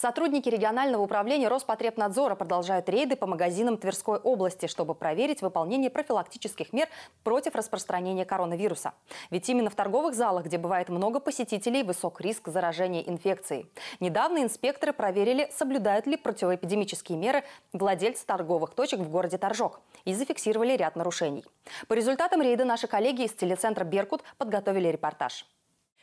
Сотрудники регионального управления Роспотребнадзора продолжают рейды по магазинам Тверской области, чтобы проверить выполнение профилактических мер против распространения коронавируса. Ведь именно в торговых залах, где бывает много посетителей, высок риск заражения инфекцией. Недавно инспекторы проверили, соблюдают ли противоэпидемические меры владельцы торговых точек в городе Торжок и зафиксировали ряд нарушений. По результатам рейда наши коллеги из телецентра «Беркут» подготовили репортаж.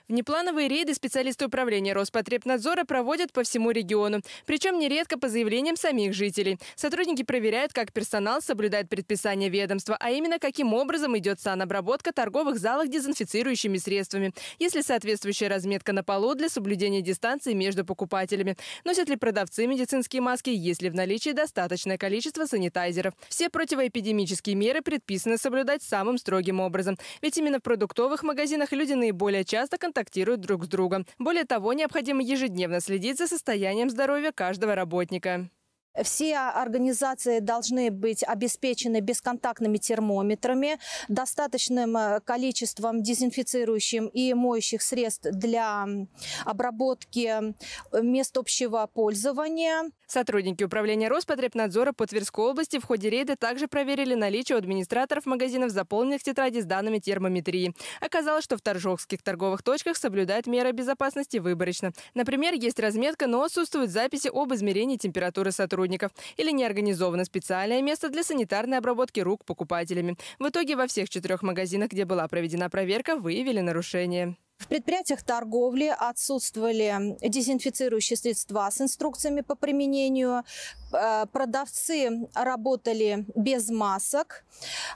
Внеплановые рейды специалисты управления Роспотребнадзора проводят по всему региону, причем нередко по заявлениям самих жителей. Сотрудники проверяют, как персонал соблюдает предписания ведомства, а именно каким образом идет санобработка торговых залов дезинфицирующими средствами, если соответствующая разметка на полу для соблюдения дистанции между покупателями, носят ли продавцы медицинские маски, есть ли в наличии достаточное количество санитайзеров. Все противоэпидемические меры предписано соблюдать самым строгим образом, ведь именно в продуктовых магазинах люди наиболее часто контактируют контактируют друг с другом. Более того, необходимо ежедневно следить за состоянием здоровья каждого работника. Все организации должны быть обеспечены бесконтактными термометрами, достаточным э, количеством дезинфицирующим и моющих средств для обработки э, мест общего пользования. Сотрудники управления Роспотребнадзора по Тверской области в ходе рейда также проверили наличие у администраторов магазинов заполненных тетради с данными термометрии. Оказалось, что в торжокских торговых точках соблюдают меры безопасности выборочно. Например, есть разметка, но отсутствуют записи об измерении температуры сотрудников сотрудников или не организовано специальное место для санитарной обработки рук покупателями. В итоге во всех четырех магазинах, где была проведена проверка, выявили нарушения. В предприятиях торговли отсутствовали дезинфицирующие средства с инструкциями по применению. Э, продавцы работали без масок.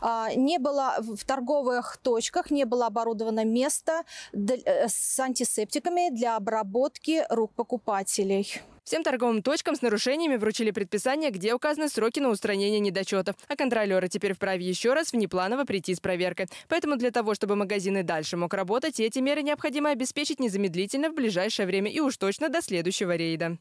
А, не было в торговых точках не было оборудовано место э, с антисептиками для обработки рук покупателей. Всем торговым точкам с нарушениями вручили предписание, где указаны сроки на устранение недочетов. А контролеры теперь вправе еще раз внепланово прийти с проверкой. Поэтому для того, чтобы магазины дальше мог работать, эти меры необходимо обеспечить незамедлительно в ближайшее время и уж точно до следующего рейда.